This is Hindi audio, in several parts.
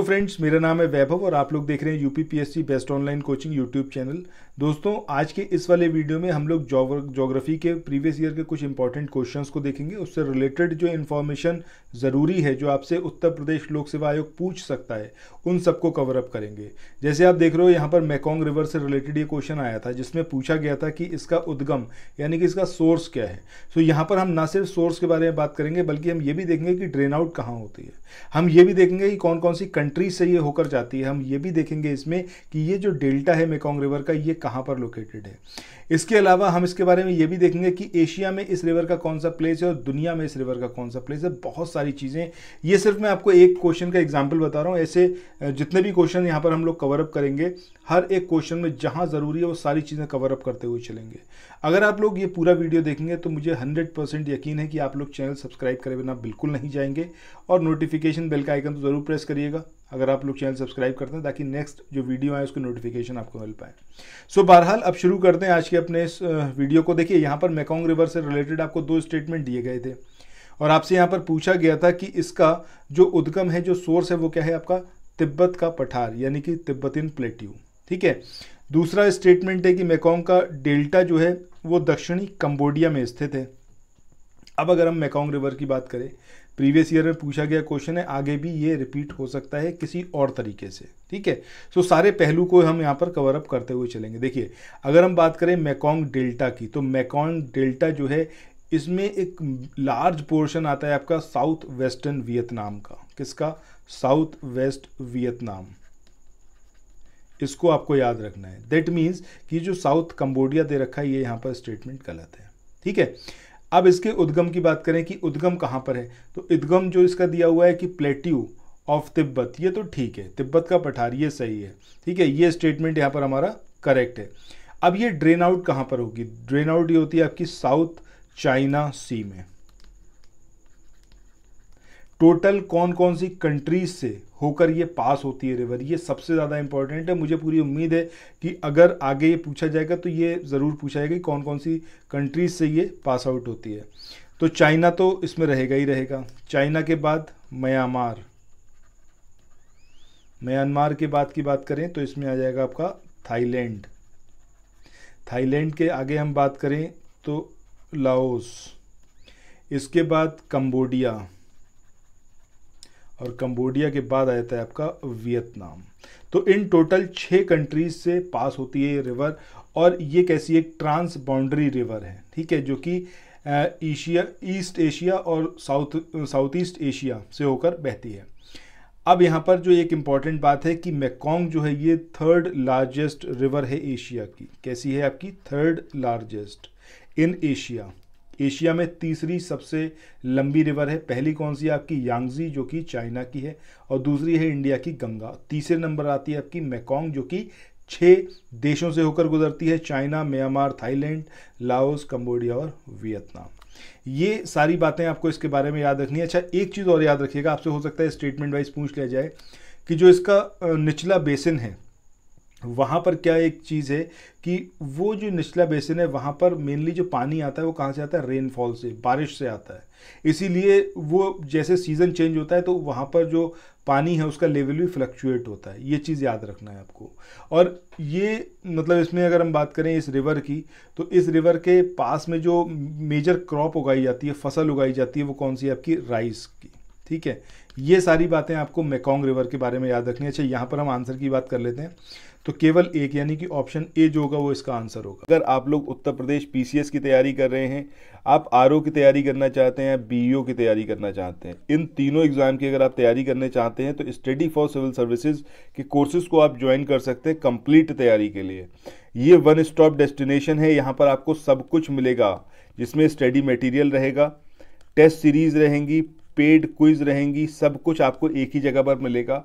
तो फ्रेंड्स मेरा नाम है वैभव और आप लोग देख रहे हैं UPPSC best online coaching YouTube channel दोस्तों आज के इस वाले वीडियो में हम लोग जोग्राफी के प्रीवियस ईयर के कुछ इंपॉर्टेंट क्वेश्चंस को देखेंगे उससे रिलेटेड जो इन्फॉर्मेशन ज़रूरी है जो आपसे उत्तर प्रदेश लोक सेवा आयोग पूछ सकता है उन सबको कवर अप करेंगे जैसे आप देख रहे हो यहाँ पर मैकोंग रिवर से रिलेटेड ये क्वेश्चन आया था जिसमें पूछा गया था कि इसका उद्गम यानी कि इसका सोर्स क्या है सो यहाँ पर हम ना सिर्फ सोर्स के बारे में बात करेंगे बल्कि हम ये भी देखेंगे कि ड्रेन आउट कहाँ होती है हम ये भी देखेंगे कि कौन कौन सी कंट्री से ये होकर जाती है हम ये भी देखेंगे इसमें कि ये जो डेल्टा है मेकोंग रिवर का ये कहाँ पर लोकेटेड है इसके अलावा हम इसके बारे में ये भी देखेंगे कि एशिया में इस रिवर का कौन सा प्लेस है और दुनिया में इस रिवर का कौन सा प्लेस है बहुत सारी चीज़ें ये सिर्फ मैं आपको एक क्वेश्चन का एग्जाम्पल बता रहा हूँ ऐसे जितने भी क्वेश्चन यहाँ पर हम लोग कवरअप करेंगे हर एक क्वेश्चन में जहाँ ज़रूरी है वो सारी चीज़ें कवर अप करते हुए चलेंगे अगर आप लोग ये पूरा वीडियो देखेंगे तो मुझे 100 परसेंट यकीन है कि आप लोग चैनल सब्सक्राइब करे बिना बिल्कुल नहीं जाएंगे और नोटिफिकेशन बेल का आइकन तो ज़रूर प्रेस करिएगा अगर आप लोग चैनल सब्सक्राइब करते हैं ताकि नेक्स्ट जो वीडियो आए उसकी नोटिफिकेशन आपको मिल पाए सो बहरहाल अब शुरू करते हैं आज के अपने इस वीडियो को देखिए यहाँ पर मेकोंग रिवर से रिलेटेड आपको दो स्टेटमेंट दिए गए थे और आपसे यहाँ पर पूछा गया था कि इसका जो उद्गम है जो सोर्स है वो क्या है आपका तिब्बत का पठार यानी कि तिब्बतिन प्लेट्यू ठीक है दूसरा स्टेटमेंट है कि मेकोंग का डेल्टा जो है वो दक्षिणी कंबोडिया में स्थित है अब अगर हम मेकोंग रिवर की बात करें प्रीवियस ईयर में पूछा गया क्वेश्चन है आगे भी ये रिपीट हो सकता है किसी और तरीके से ठीक है सो सारे पहलू को हम यहाँ पर कवर अप करते हुए चलेंगे देखिए अगर हम बात करें मेकोंग डेल्टा की तो मेकोंग डेल्टा जो है इसमें एक लार्ज पोर्शन आता है आपका साउथ वेस्टर्न वियतनाम का किसका साउथ वेस्ट वियतनाम इसको आपको याद रखना है दैट मीन्स कि जो साउथ कंबोडिया दे रखा है ये यहाँ पर स्टेटमेंट गलत है ठीक है अब इसके उद्गम की बात करें कि उद्गम कहाँ पर है तो उद्गम जो इसका दिया हुआ है कि प्लेट्यू ऑफ तिब्बत ये तो ठीक है तिब्बत का पठार ये सही है ठीक है ये स्टेटमेंट यहाँ पर हमारा करेक्ट है अब ये ड्रेन आउट कहाँ पर होगी ड्रेन आउट ये होती है आपकी साउथ चाइना सी में टोटल कौन कौन सी कंट्रीज से होकर ये पास होती है रिवर ये सबसे ज़्यादा इंपॉर्टेंट है मुझे पूरी उम्मीद है कि अगर आगे ये पूछा जाएगा तो ये ज़रूर पूछा जाएगा कि कौन कौन सी कंट्रीज से ये पास आउट होती है तो चाइना तो इसमें रहेगा ही रहेगा चाइना के बाद म्यांमार म्यांमार के बाद की बात करें तो इसमें आ जाएगा आपका थाईलैंड थाईलैंड के आगे हम बात करें तो लाओस इसके बाद कंबोडिया और कंबोडिया के बाद आ जाता है आपका वियतनाम तो इन टोटल छः कंट्रीज से पास होती है ये रिवर और ये कैसी एक ट्रांस बाउंड्री रिवर है ठीक है जो कि एशिया ईस्ट एशिया और साउथ साउथ ईस्ट एशिया से होकर बहती है अब यहाँ पर जो एक इम्पॉर्टेंट बात है कि मैकोंग जो है ये थर्ड लार्जेस्ट रिवर है एशिया की कैसी है आपकी third largest in Asia Asia में तीसरी सबसे लंबी रिवर है पहली कौन सी आपकी यांगजी जो कि चाइना की है और दूसरी है इंडिया की गंगा तीसरे नंबर आती है आपकी मैकोंग जो कि छः देशों से होकर गुजरती है China Myanmar Thailand Laos Cambodia और वियतनाम ये सारी बातें आपको इसके बारे में याद रखनी है अच्छा एक चीज़ और याद रखिएगा आपसे हो सकता है स्टेटमेंट वाइज पूछ लिया जाए कि जो इसका निचला बेसिन है वहाँ पर क्या एक चीज़ है कि वो जो निचला बेसिन है वहाँ पर मेनली जो पानी आता है वो कहाँ से आता है रेनफॉल से बारिश से आता है इसीलिए वो जैसे सीज़न चेंज होता है तो वहाँ पर जो पानी है उसका लेवल भी फ्लक्चुएट होता है ये चीज़ याद रखना है आपको और ये मतलब इसमें अगर हम बात करें इस रिवर की तो इस रिवर के पास में जो मेजर क्रॉप उगाई जाती है फसल उगाई जाती है वो कौन सी है आपकी राइस की ठीक है ये सारी बातें आपको मेकोंग रिवर के बारे में याद रखनी है अच्छा यहाँ पर हम आंसर की बात कर लेते हैं तो केवल एक यानी कि ऑप्शन ए जो होगा वो इसका आंसर होगा अगर आप लोग उत्तर प्रदेश पी की तैयारी कर रहे हैं आप आर की तैयारी करना चाहते हैं या e की तैयारी करना चाहते हैं इन तीनों एग्ज़ाम की अगर आप तैयारी करने चाहते हैं तो स्टडी फॉर सिविल सर्विसेज के कोर्सेज को आप ज्वाइन कर सकते हैं कंप्लीट तैयारी के लिए ये वन स्टॉप डेस्टिनेशन है यहाँ पर आपको सब कुछ मिलेगा जिसमें स्टडी मटेरियल रहेगा टेस्ट सीरीज़ रहेंगी पेड क्विज रहेंगी सब कुछ आपको एक ही जगह पर मिलेगा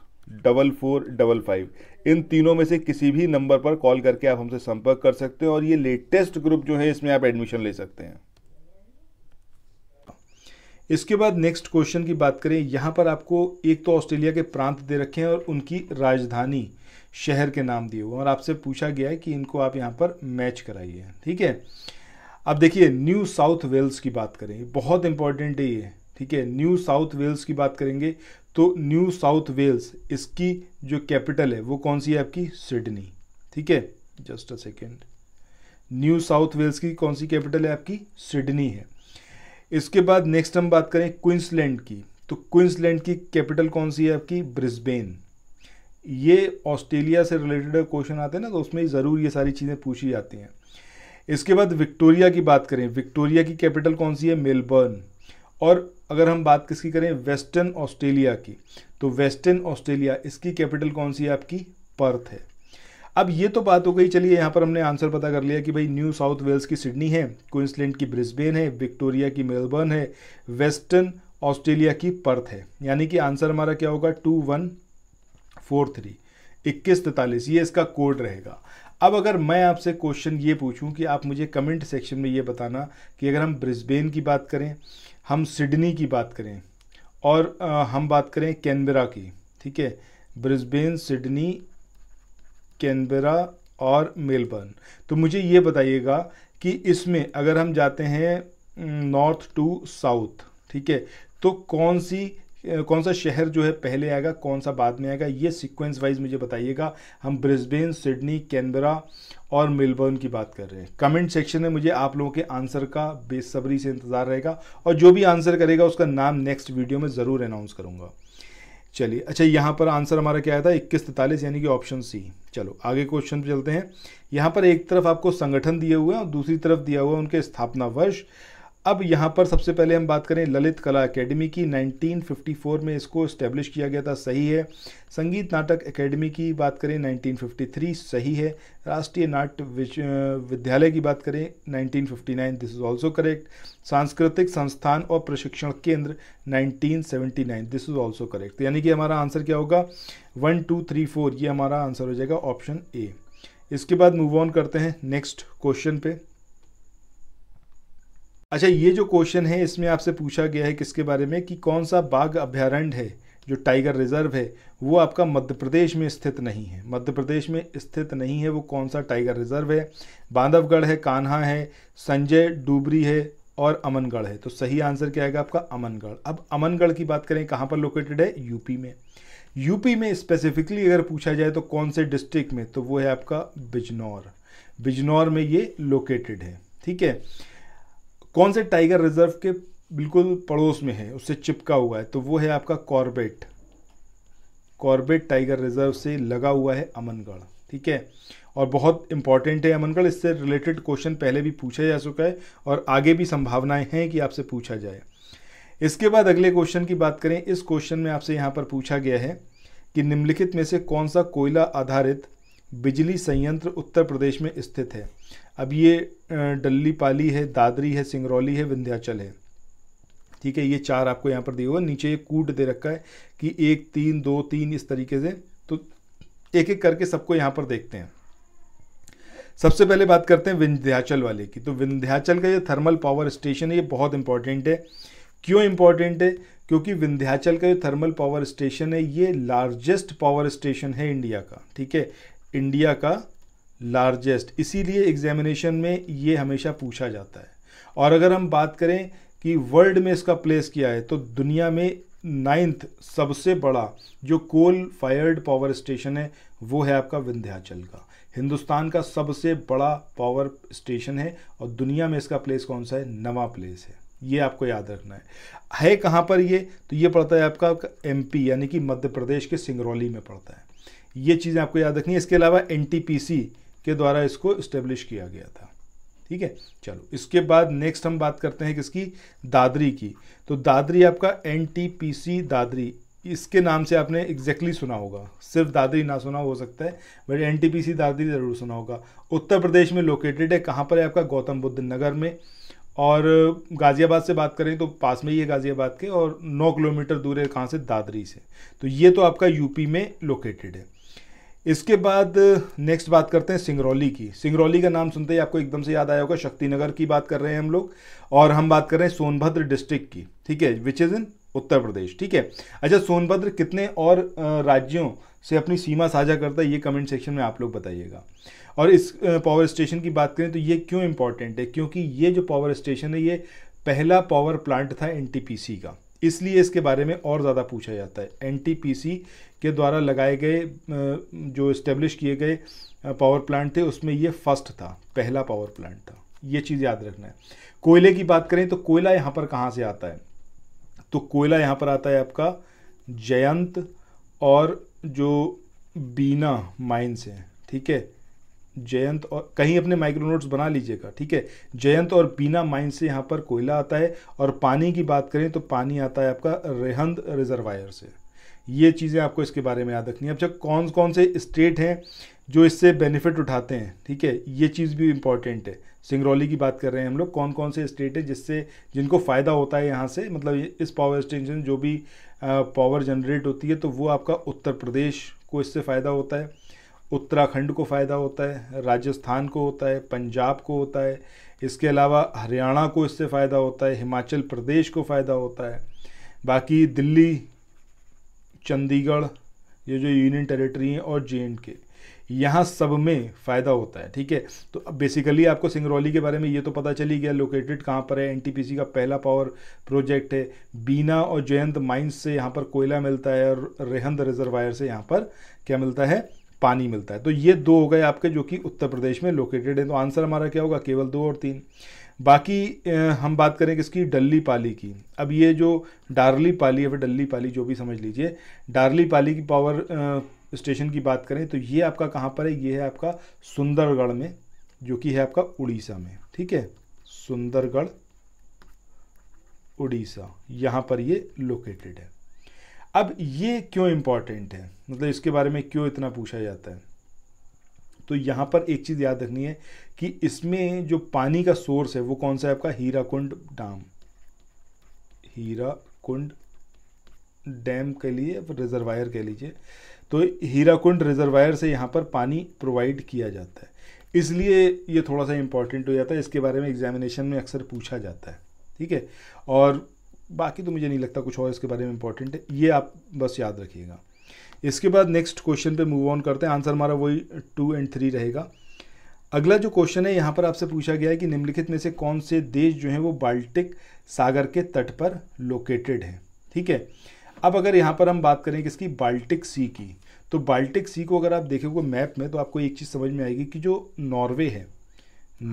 डबल फोर डबल फाइव इन तीनों में से किसी भी नंबर पर कॉल करके आप हमसे संपर्क कर सकते हैं और ये लेटेस्ट ग्रुप जो है इसमें आप एडमिशन ले सकते हैं इसके बाद नेक्स्ट क्वेश्चन की बात करें यहां पर आपको एक तो ऑस्ट्रेलिया के प्रांत दे रखे हैं और उनकी राजधानी शहर के नाम दिए हुए और आपसे पूछा गया है कि इनको आप यहां पर मैच कराइए ठीक है अब देखिए न्यू साउथ वेल्स की बात करें बहुत इंपॉर्टेंट है ये ठीक है न्यू साउथ वेल्स की बात करेंगे तो न्यू साउथ वेल्स इसकी जो कैपिटल है वो कौन सी है आपकी सिडनी ठीक है just a second New South Wales की कौन सी कैपिटल है आपकी सिडनी है इसके बाद नेक्स्ट हम बात करें क्विंसलैंड की तो क्विंसलैंड की कैपिटल कौन सी है आपकी ब्रिस्बेन ये ऑस्ट्रेलिया से रिलेटेड क्वेश्चन आते हैं ना तो उसमें ज़रूर ये सारी चीज़ें पूछी जाती हैं इसके बाद विक्टोरिया की बात करें विक्टोरिया की कैपिटल कौन सी है मेलबर्न और अगर हम बात किसकी करें वेस्टर्न ऑस्ट्रेलिया की तो वेस्टर्न ऑस्ट्रेलिया इसकी कैपिटल कौन सी है आपकी पर्थ है अब ये तो बात हो गई चलिए यहाँ पर हमने आंसर पता कर लिया कि भाई न्यू साउथ वेल्स की सिडनी है क्विंसलैंड की ब्रिस्बेन है विक्टोरिया की मेलबर्न है वेस्टर्न ऑस्ट्रेलिया की पर्थ है यानी कि आंसर हमारा क्या होगा टू वन फोर थ्री इक्कीस तैतालीस ये इसका कोड रहेगा अब अगर मैं आपसे क्वेश्चन ये पूछूं कि आप मुझे कमेंट सेक्शन में ये बताना कि अगर हम ब्रिस्बेन की बात करें हम सिडनी की बात करें और हम बात करें कैनबरा की ठीक है ब्रिस्बेन सिडनी कैनबरा और मेलबर्न तो मुझे ये बताइएगा कि इसमें अगर हम जाते हैं नॉर्थ टू साउथ ठीक है तो कौन सी कौन सा शहर जो है पहले आएगा कौन सा बाद में आएगा ये सीक्वेंस वाइज मुझे बताइएगा हम ब्रिस्बेन सिडनी कैनबरा और मेलबर्न की बात कर रहे हैं कमेंट सेक्शन में मुझे आप लोगों के आंसर का बेसब्री से इंतज़ार रहेगा और जो भी आंसर करेगा उसका नाम नेक्स्ट वीडियो में ज़रूर अनाउंस करूँगा चलिए अच्छा यहाँ पर आंसर हमारा क्या आया था इक्कीस तैतालीस यानी कि ऑप्शन सी चलो आगे क्वेश्चन पे चलते हैं यहाँ पर एक तरफ आपको संगठन दिए हुए हैं और दूसरी तरफ दिया हुआ है उनके स्थापना वर्ष अब यहाँ पर सबसे पहले हम बात करें ललित कला एकेडमी की 1954 में इसको इस्टेब्लिश किया गया था सही है संगीत नाटक एकेडमी की बात करें 1953 सही है राष्ट्रीय नाट्य विद्यालय की बात करें 1959 दिस इज़ आल्सो करेक्ट सांस्कृतिक संस्थान और प्रशिक्षण केंद्र 1979 दिस इज़ आल्सो करेक्ट यानी कि हमारा आंसर क्या होगा वन टू थ्री फोर ये हमारा आंसर हो जाएगा ऑप्शन ए इसके बाद मूव ऑन करते हैं नेक्स्ट क्वेश्चन पे अच्छा ये जो क्वेश्चन है इसमें आपसे पूछा गया है किसके बारे में कि कौन सा बाघ अभ्यारण्य है जो टाइगर रिजर्व है वो आपका मध्य प्रदेश में स्थित नहीं है मध्य प्रदेश में स्थित नहीं है वो कौन सा टाइगर रिजर्व है बांधवगढ़ है कान्हा है संजय डूबरी है और अमनगढ़ है तो सही आंसर क्या आएगा आपका अमनगढ़ अब अमनगढ़ की बात करें कहाँ पर लोकेटेड है यूपी में यूपी में स्पेसिफिकली अगर पूछा जाए तो कौन से डिस्ट्रिक्ट में तो वो है आपका बिजनौर बिजनौर में ये लोकेटेड है ठीक है कौन से टाइगर रिजर्व के बिल्कुल पड़ोस में है उससे चिपका हुआ है तो वो है आपका कॉर्बेट कॉर्बेट टाइगर रिजर्व से लगा हुआ है अमनगढ़ ठीक है और बहुत इंपॉर्टेंट है अमनगढ़ इससे रिलेटेड क्वेश्चन पहले भी पूछा जा चुका है और आगे भी संभावनाएं हैं कि आपसे पूछा जाए इसके बाद अगले क्वेश्चन की बात करें इस क्वेश्चन में आपसे यहाँ पर पूछा गया है कि निम्नलिखित में से कौन सा कोयला आधारित बिजली संयंत्र उत्तर प्रदेश में स्थित है अब ये डल्ली पाली है दादरी है सिंगरौली है विंध्याचल है ठीक है ये चार आपको यहाँ पर दिए हुआ नीचे ये कूट दे रखा है कि एक तीन दो तीन इस तरीके से तो एक एक करके सबको यहाँ पर देखते हैं सबसे पहले बात करते हैं विंध्याचल वाले की तो विंध्याचल का ये थर्मल पावर स्टेशन है ये बहुत इंपॉर्टेंट है क्यों इम्पॉर्टेंट है क्योंकि विंध्याचल का जो थर्मल पावर स्टेशन है ये लार्जेस्ट पावर स्टेशन है इंडिया का ठीक है इंडिया का लार्जेस्ट इसीलिए एग्जामिनेशन में ये हमेशा पूछा जाता है और अगर हम बात करें कि वर्ल्ड में इसका प्लेस किया है तो दुनिया में नाइन्थ सबसे बड़ा जो कोल फायर्ड पावर स्टेशन है वो है आपका विंध्याचल का हिंदुस्तान का सबसे बड़ा पावर स्टेशन है और दुनिया में इसका प्लेस कौन सा है नवा प्लेस है ये आपको याद रखना है है कहाँ पर ये तो ये पड़ता है आपका एम यानी कि मध्य प्रदेश के सिंगरौली में पड़ता है ये चीज़ें आपको याद रखनी है इसके अलावा एन के द्वारा इसको इस्टेब्लिश किया गया था ठीक है चलो इसके बाद नेक्स्ट हम बात करते हैं किसकी दादरी की तो दादरी आपका एन दादरी इसके नाम से आपने एग्जैक्टली exactly सुना होगा सिर्फ दादरी ना सुना हो सकता है बट एन दादरी ज़रूर सुना होगा उत्तर प्रदेश में लोकेटेड है कहाँ पर है आपका गौतम बुद्ध नगर में और गाज़ियाबाद से बात करें तो पास में ही है गाज़ियाबाद के और नौ किलोमीटर दूर है कहाँ से दादरी से तो ये तो आपका यूपी में लोकेटेड है इसके बाद नेक्स्ट बात करते हैं सिंगरौली की सिंगरौली का नाम सुनते ही आपको एकदम से याद आया होगा शक्तिनगर की बात कर रहे हैं हम लोग और हम बात कर रहे हैं सोनभद्र डिस्ट्रिक्ट की ठीक है विच इज़ इन उत्तर प्रदेश ठीक है अच्छा सोनभद्र कितने और राज्यों से अपनी सीमा साझा करता है ये कमेंट सेक्शन में आप लोग बताइएगा और इस पावर स्टेशन की बात करें तो ये क्यों इंपॉर्टेंट है क्योंकि ये जो पावर स्टेशन है ये पहला पावर प्लांट था एन का इसलिए इसके बारे में और ज़्यादा पूछा जाता है एन के द्वारा लगाए गए जो इस्टेब्लिश किए गए पावर प्लांट थे उसमें ये फर्स्ट था पहला पावर प्लांट था ये चीज़ याद रखना है कोयले की बात करें तो कोयला यहाँ पर कहाँ से आता है तो कोयला यहाँ पर आता है आपका जयंत और जो बीना माइन्स हैं ठीक है जयंत और कहीं अपने माइक्रो नोट्स बना लीजिएगा ठीक है जयंत और बीना माइन से यहाँ पर कोयला आता है और पानी की बात करें तो पानी आता है आपका रेहंद रिजर्वायर से ये चीज़ें आपको इसके बारे में याद रखनी है अब जब कौन कौन से स्टेट हैं जो इससे बेनिफिट उठाते हैं ठीक है ये चीज़ भी इम्पॉर्टेंट है सिंगरौली की बात कर रहे हैं हम लोग कौन कौन से स्टेट है जिससे जिनको फ़ायदा होता है यहाँ से मतलब इस पावर स्टेशन जो भी पावर जनरेट होती है तो वो आपका उत्तर प्रदेश को इससे फ़ायदा होता है उत्तराखंड को फ़ायदा होता है राजस्थान को होता है पंजाब को होता है इसके अलावा हरियाणा को इससे फ़ायदा होता है हिमाचल प्रदेश को फ़ायदा होता है बाकी दिल्ली चंडीगढ़ ये जो यूनियन टेरिटरी हैं और जे एंड के यहाँ सब में फ़ायदा होता है ठीक है तो बेसिकली आपको सिंगरौली के बारे में ये तो पता चली गया लोकेटेड कहाँ पर है सी का पहला पावर प्रोजेक्ट है बीना और जयंत माइंस से यहाँ पर कोयला मिलता है और रेहंद रिजर्वायर से यहाँ पर क्या मिलता है पानी मिलता है तो ये दो हो गए आपके जो कि उत्तर प्रदेश में लोकेटेड है तो आंसर हमारा क्या होगा केवल दो और तीन बाकी हम बात करें किसकी डल्ली पाली की अब ये जो डार्ली पाली या फिर डल्ली पाली जो भी समझ लीजिए डार्ली पाली की पावर स्टेशन की बात करें तो ये आपका कहाँ पर है ये है आपका सुंदरगढ़ में जो कि है आपका उड़ीसा में ठीक है सुंदरगढ़ उड़ीसा यहाँ पर ये लोकेटेड है अब ये क्यों इम्पॉर्टेंट है मतलब इसके बारे में क्यों इतना पूछा जाता है तो यहाँ पर एक चीज़ याद रखनी है कि इसमें जो पानी का सोर्स है वो कौन सा है आपका हीराकुंड डैम हीराकुंड डैम के लिए रिजर्वायर कह लीजिए तो हीराकुंड रिजर्वायर से यहाँ पर पानी प्रोवाइड किया जाता है इसलिए ये थोड़ा सा इम्पॉर्टेंट हो जाता है इसके बारे में एग्जामिनेशन में अक्सर पूछा जाता है ठीक है और बाकी तो मुझे नहीं लगता कुछ और इसके बारे में इंपॉर्टेंट है ये आप बस याद रखिएगा इसके बाद नेक्स्ट क्वेश्चन पे मूव ऑन करते हैं आंसर हमारा वही टू एंड थ्री रहेगा अगला जो क्वेश्चन है यहाँ पर आपसे पूछा गया है कि निम्नलिखित में से कौन से देश जो हैं वो बाल्टिक सागर के तट पर लोकेटेड हैं ठीक है अब अगर यहाँ पर हम बात करें किसकी बाल्टिक सी की तो बाल्टिक सी को अगर आप देखेंगे मैप में तो आपको एक चीज़ समझ में आएगी कि जो नॉर्वे है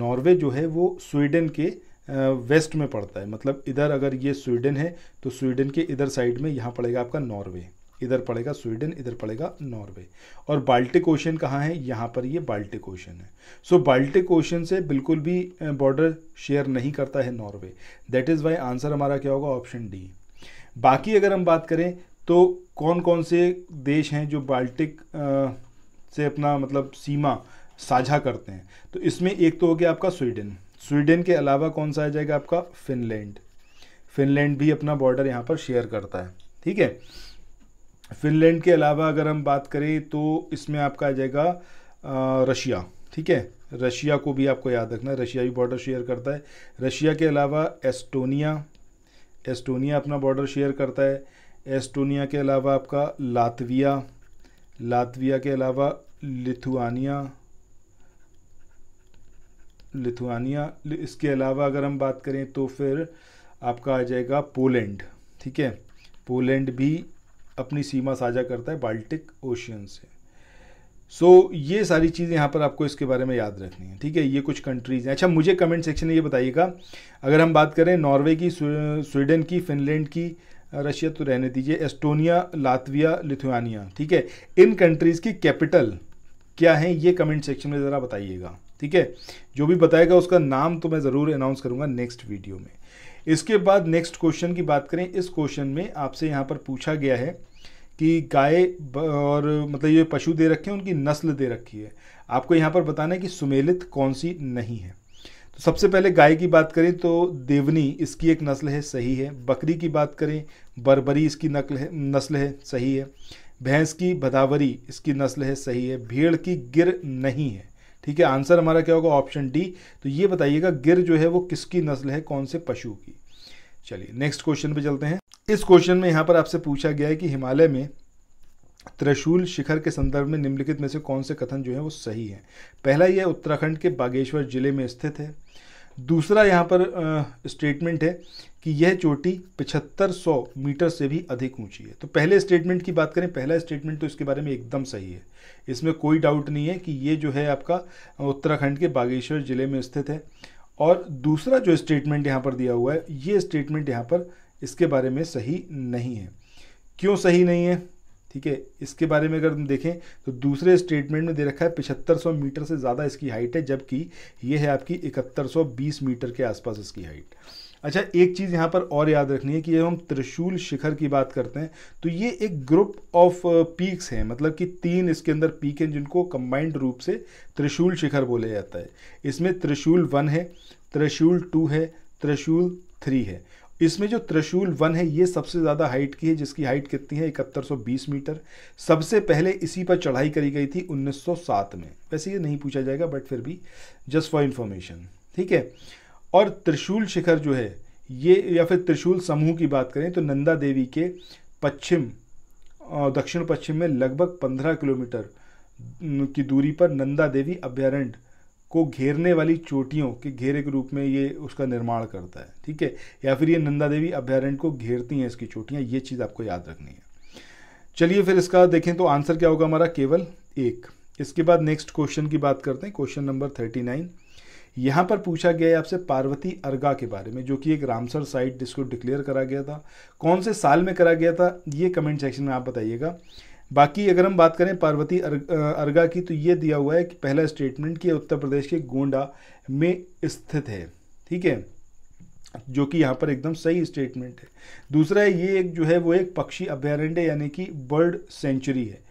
नॉर्वे जो है वो स्वीडन के वेस्ट में पड़ता है मतलब इधर अगर ये स्वीडन है तो स्वीडन के इधर साइड में यहाँ पड़ेगा आपका नॉर्वे इधर पड़ेगा स्वीडन इधर पड़ेगा नॉर्वे और बाल्टिक ओशन कहाँ है यहाँ पर ये बाल्टिक ओशन है सो बाल्टिक ओशन से बिल्कुल भी बॉर्डर शेयर नहीं करता है Norway that is why answer हमारा क्या होगा ऑप्शन डी बाकी अगर हम बात करें तो कौन कौन से देश हैं जो बाल्टिक से अपना मतलब सीमा साझा करते हैं तो इसमें एक तो हो गया आपका स्वीडन स्वीडन के अलावा कौन सा आ जाएगा आपका फिनलैंड फिनलैंड भी अपना बॉर्डर यहाँ पर शेयर करता है ठीक है फिनलैंड के अलावा अगर हम बात करें तो इसमें आपका आ जाएगा रशिया ठीक है रशिया को भी आपको याद रखना है रशिया भी बॉर्डर शेयर करता है रशिया के अलावा एस्टोनिया एस्टोनिया अपना बॉर्डर शेयर करता है एस्टोनिया के अलावा आपका लातविया लातविया के अलावा लिथुआनिया लिथुआनिया इसके अलावा अगर हम बात करें तो फिर आपका आ जाएगा पोलैंड ठीक है पोलैंड भी अपनी सीमा साझा करता है बाल्टिक ओशियन से सो so, ये सारी चीज़ें यहाँ पर आपको इसके बारे में याद रखनी है ठीक है ये कुछ कंट्रीज़ हैं अच्छा मुझे कमेंट सेक्शन में ये बताइएगा अगर हम बात करें नॉर्वे की स्वीडन की फिनलैंड की रशिया तो रहने दीजिए एस्टोनिया लातविया लिथुआनिया ठीक है इन कंट्रीज़ की कैपिटल क्या हैं ये कमेंट सेक्शन में ज़रा बताइएगा ठीक है जो भी बताएगा उसका नाम तो मैं ज़रूर अनाउंस करूँगा नेक्स्ट वीडियो में इसके बाद नेक्स्ट क्वेश्चन की बात करें इस क्वेश्चन में आपसे यहाँ पर पूछा गया है कि गाय और मतलब ये पशु दे रखे हैं उनकी नस्ल दे रखी है आपको यहाँ पर बताना है कि सुमेलित कौन सी नहीं है तो सबसे पहले गाय की बात करें तो देवनी इसकी एक नस्ल है सही है बकरी की बात करें बरबरी इसकी नकल है नस्ल है सही है भैंस की भदावरी इसकी नस्ल है सही है भेड़ की गिर नहीं है ठीक है आंसर हमारा क्या होगा ऑप्शन डी तो ये बताइएगा गिर जो है वो किसकी नस्ल है कौन से पशु की चलिए नेक्स्ट क्वेश्चन पे चलते हैं इस क्वेश्चन में यहाँ पर आपसे पूछा गया है कि हिमालय में त्रिशूल शिखर के संदर्भ में निम्नलिखित में से कौन से कथन जो है वो सही है पहला यह उत्तराखंड के बागेश्वर जिले में स्थित है दूसरा यहाँ पर स्टेटमेंट है कि यह चोटी 7500 मीटर से भी अधिक ऊंची है तो पहले स्टेटमेंट की बात करें पहला स्टेटमेंट तो इसके बारे में एकदम सही है इसमें कोई डाउट नहीं है कि ये जो है आपका उत्तराखंड के बागेश्वर ज़िले में स्थित है और दूसरा जो स्टेटमेंट यहाँ पर दिया हुआ है ये स्टेटमेंट यहाँ पर इसके बारे में सही नहीं है क्यों सही नहीं है ठीक है इसके बारे में अगर हम देखें तो दूसरे स्टेटमेंट में दे रखा है पिछहत्तर मीटर से ज़्यादा इसकी हाइट है जबकि ये है आपकी इकहत्तर मीटर के आसपास इसकी हाइट अच्छा एक चीज़ यहाँ पर और याद रखनी है कि जब हम त्रिशूल शिखर की बात करते हैं तो ये एक ग्रुप ऑफ पीक्स हैं मतलब कि तीन इसके अंदर पीक हैं जिनको कंबाइंड रूप से त्रिशूल शिखर बोला जाता है इसमें त्रिशूल वन है त्रिशूल टू है त्रिशूल थ्री है इसमें जो त्रिशूल वन है ये सबसे ज़्यादा हाइट की है जिसकी हाइट कितनी है इकहत्तर मीटर सबसे पहले इसी पर चढ़ाई करी गई थी 1907 में वैसे ये नहीं पूछा जाएगा बट फिर भी जस्ट फॉर इन्फॉर्मेशन ठीक है और त्रिशूल शिखर जो है ये या फिर त्रिशूल समूह की बात करें तो नंदा देवी के पश्चिम दक्षिण पश्चिम में लगभग पंद्रह किलोमीटर की दूरी पर नंदा देवी अभ्यारण्य को घेरने वाली चोटियों के घेरे के रूप में ये उसका निर्माण करता है ठीक है या फिर ये नंदा देवी अभ्यारण्य को घेरती हैं इसकी चोटियाँ ये चीज़ आपको याद रखनी है चलिए फिर इसका देखें तो आंसर क्या होगा हमारा केवल एक इसके बाद नेक्स्ट क्वेश्चन की बात करते हैं क्वेश्चन नंबर थर्टी नाइन यहाँ पर पूछा गया है आपसे पार्वती अर्गा के बारे में जो कि एक रामसर साइट जिसको डिक्लेयर करा गया था कौन से साल में करा गया था ये कमेंट सेक्शन में आप बताइएगा बाकी अगर हम बात करें पार्वती अर्गा की तो ये दिया हुआ है कि पहला स्टेटमेंट कि उत्तर प्रदेश के गोंडा में स्थित है ठीक है जो कि यहाँ पर एकदम सही स्टेटमेंट है दूसरा है ये एक जो है वो एक पक्षी अभ्यारण्य यानी कि बर्ड सेंचुरी है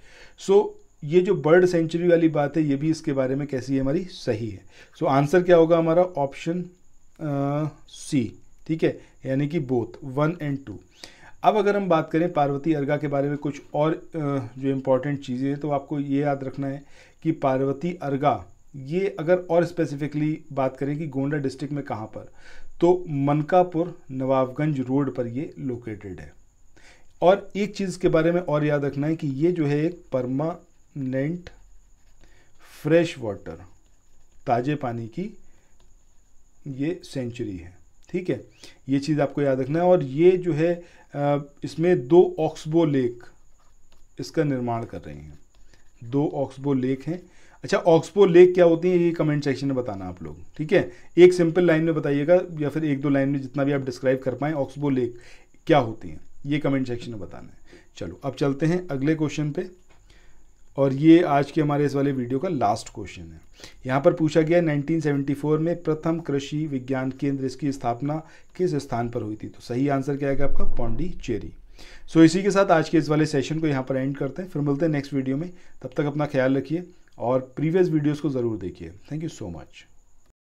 सो ये जो बर्ड सेंचुरी वाली बात है ये भी इसके बारे में कैसी है हमारी सही है सो so, आंसर क्या होगा हमारा ऑप्शन सी ठीक है यानी कि बोथ वन एंड टू अब अगर हम बात करें पार्वती अर्गा के बारे में कुछ और जो इम्पोर्टेंट चीज़ें हैं तो आपको ये याद रखना है कि पार्वती अर्गा ये अगर और स्पेसिफिकली बात करें कि गोंडा डिस्ट्रिक्ट में कहाँ पर तो मनकापुर नवाबगंज रोड पर ये लोकेटेड है और एक चीज़ के बारे में और याद रखना है कि ये जो है एक परमा लेंट फ्रेश वाटर ताज़े पानी की ये सेंचुरी है ठीक है ये चीज़ आपको याद रखना है और ये जो है इसमें दो ऑक्सबो लेक इसका निर्माण कर रहे हैं दो ऑक्सबो लेक हैं अच्छा ऑक्सबो लेक क्या होती है ये कमेंट सेक्शन में बताना आप लोग ठीक है एक सिंपल लाइन में बताइएगा या फिर एक दो लाइन में जितना भी आप डिस्क्राइब कर पाएं ऑक्सबो लेक क्या होती हैं ये कमेंट सेक्शन में बताना है चलो अब चलते हैं अगले क्वेश्चन पे और ये आज के हमारे इस वाले वीडियो का लास्ट क्वेश्चन है यहाँ पर पूछा गया 1974 में प्रथम कृषि विज्ञान केंद्र इसकी स्थापना किस स्थान पर हुई थी तो सही आंसर क्या आएगा आपका पौंडीचेरी सो so, इसी के साथ आज के इस वाले सेशन को यहाँ पर एंड करते हैं फिर मिलते हैं नेक्स्ट वीडियो में तब तक अपना ख्याल रखिए और प्रीवियस वीडियोज़ को ज़रूर देखिए थैंक यू सो मच